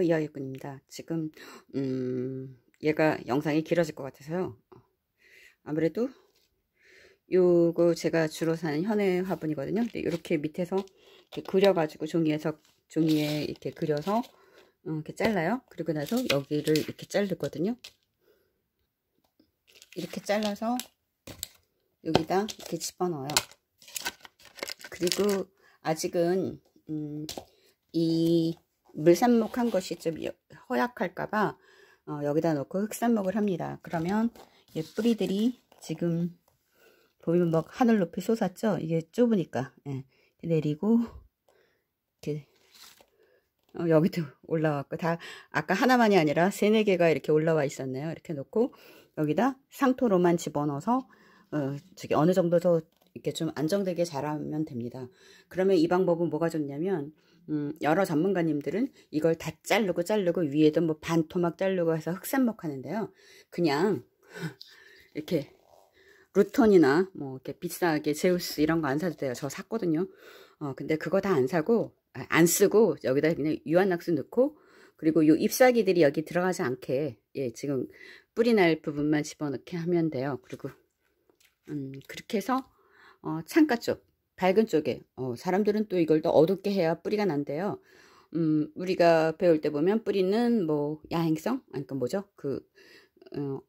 이야기꾼입니다 지금 음, 얘가 영상이 길어질 것 같아서요. 아무래도 요거 제가 주로 사는 현해 화분이거든요. 이렇게 밑에서 이렇게 그려가지고 종이에서 종이에 이렇게 그려서 어, 이렇게 잘라요. 그리고 나서 여기를 이렇게 자르거든요. 이렇게 잘라서 여기다 이렇게 집어넣어요. 그리고 아직은 음, 이 물삽목한 것이 좀 허약할까봐 어, 여기다 놓고 흑삽목을 합니다. 그러면 이 뿌리들이 지금 보면 막 뭐 하늘 높이 솟았죠? 이게 좁으니까 예. 내리고 이렇게 어, 여기도 올라왔고 다 아까 하나만이 아니라 세네 개가 이렇게 올라와 있었네요. 이렇게 놓고 여기다 상토로만 집어넣어서 어, 저기 어느 정도 더 이렇게 좀 안정되게 자라면 됩니다. 그러면 이 방법은 뭐가 좋냐면 음, 여러 전문가님들은 이걸 다 자르고 자르고 위에도 뭐 반토막 자르고 해서 흑삼목 하는데요. 그냥 이렇게 루톤이나 뭐 이렇게 비싸게 제우스 이런 거 안 사도 돼요. 저 샀거든요. 어 근데 그거 다 안 사고 아, 안 쓰고 여기다 그냥 유한낙수 넣고 그리고 요 잎사귀들이 여기 들어가지 않게 예 지금 뿌리 날 부분만 집어넣게 하면 돼요. 그리고 음 그렇게 해서 어 창가 쪽 밝은 쪽에 어, 사람들은 또 이걸 더 어둡게 해야 뿌리가 난대요. 음, 우리가 배울 때 보면 뿌리는 뭐 야행성 아니 그 뭐죠 그 어,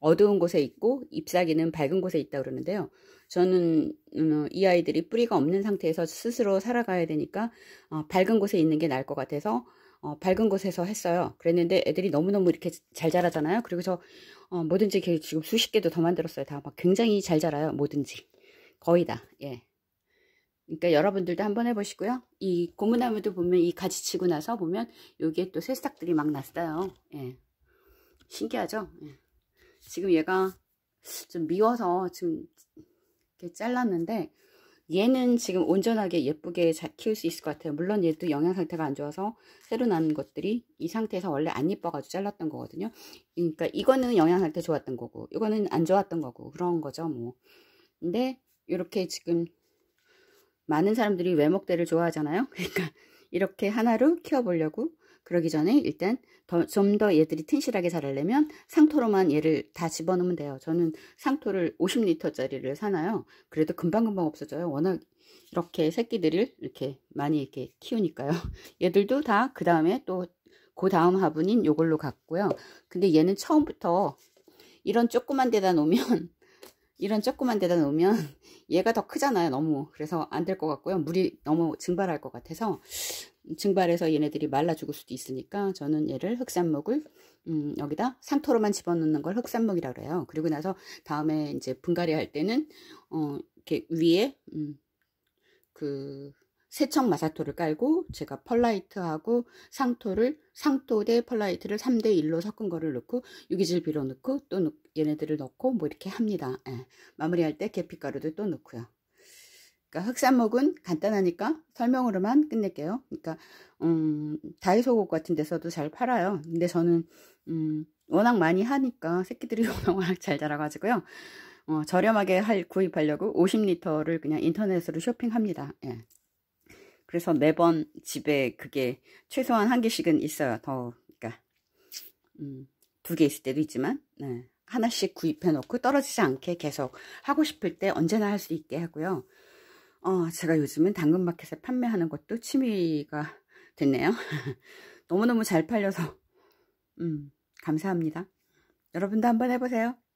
어두운 곳에 있고 잎사귀는 밝은 곳에 있다 그러는데요. 저는 음, 이 아이들이 뿌리가 없는 상태에서 스스로 살아가야 되니까 어, 밝은 곳에 있는 게 나을 것 같아서 어, 밝은 곳에서 했어요. 그랬는데 애들이 너무너무 이렇게 잘 자라잖아요. 그리고 저 어, 뭐든지 지금 수십 개도 더 만들었어요. 다 막 굉장히 잘 자라요. 뭐든지 거의 다 예. 그러니까 여러분들도 한번 해보시고요. 이 고무나무도 보면 이 가지 치고 나서 보면 여기에 또 새싹들이 막 났어요. 예. 신기하죠? 예. 지금 얘가 좀 미워서 좀 이렇게 잘랐는데 얘는 지금 온전하게 예쁘게 잘 키울 수 있을 것 같아요. 물론 얘도 영양 상태가 안 좋아서 새로 나는 것들이 이 상태에서 원래 안 예뻐가지고 잘랐던 거거든요. 그러니까 이거는 영양 상태 좋았던 거고 이거는 안 좋았던 거고 그런 거죠 뭐. 근데 이렇게 지금 많은 사람들이 외목대를 좋아하잖아요. 그러니까 이렇게 하나로 키워보려고 그러기 전에 일단 좀더 더 얘들이 튼실하게 자라려면 상토로만 얘를 다 집어넣으면 돼요. 저는 상토를 50리터짜리를 사나요. 그래도 금방금방 없어져요. 워낙 이렇게 새끼들을 이렇게 많이 이렇게 키우니까요. 얘들도 다 그 다음에 또 그 다음 화분인 요걸로 갔고요. 근데 얘는 처음부터 이런 조그만 데다 놓으면 이런 조그만 데다 놓으면 얘가 더 크잖아요 너무 그래서 안 될 것 같고요 물이 너무 증발할 것 같아서 증발해서 얘네들이 말라 죽을 수도 있으니까 저는 얘를 흑산목을 음, 여기다 상토로만 집어넣는 걸 흑산목이라고 해요 그리고 나서 다음에 이제 분갈이 할 때는 어, 이렇게 위에 음, 그 세척 마사토를 깔고 제가 펄라이트하고 상토를 상토 대 펄라이트를 3대 1로 섞은 거를 넣고 유기질 비료 넣고 또 넣, 얘네들을 넣고 뭐 이렇게 합니다. 예. 마무리할 때 계피가루도 또 넣고요. 그러니까 흑산목은 간단하니까 설명으로만 끝낼게요. 그러니까 음, 다이소곡 같은 데서도 잘 팔아요. 근데 저는 음, 워낙 많이 하니까 새끼들이 워낙 잘 자라가지고요. 어, 저렴하게 할 구입하려고 50리터를 그냥 인터넷으로 쇼핑합니다. 예. 그래서 매번 집에 그게 최소한 한 개씩은 있어요. 더 그러니까 음, 두 개 있을 때도 있지만 네. 하나씩 구입해 놓고 떨어지지 않게 계속 하고 싶을 때 언제나 할 수 있게 하고요. 어, 제가 요즘은 당근마켓에 판매하는 것도 취미가 됐네요. 너무너무 잘 팔려서 음, 감사합니다. 여러분도 한번 해보세요.